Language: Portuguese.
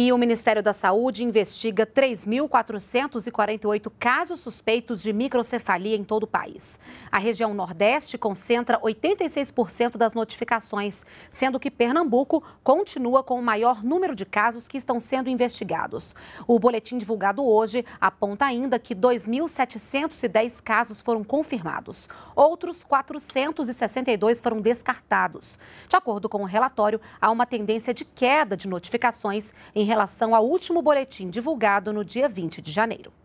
E o Ministério da Saúde investiga 3.448 casos suspeitos de microcefalia em todo o país. A região Nordeste concentra 86% das notificações, sendo que Pernambuco continua com o maior número de casos que estão sendo investigados. O boletim divulgado hoje aponta ainda que 2.710 casos foram confirmados. Outros 462 foram descartados. De acordo com o relatório, há uma tendência de queda de notificações em relação ao último boletim divulgado no dia 20 de janeiro.